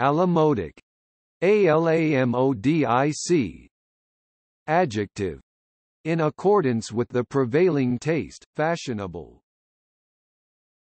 Alamodic. ALAMODIC. Adjective. In accordance with the prevailing taste, fashionable.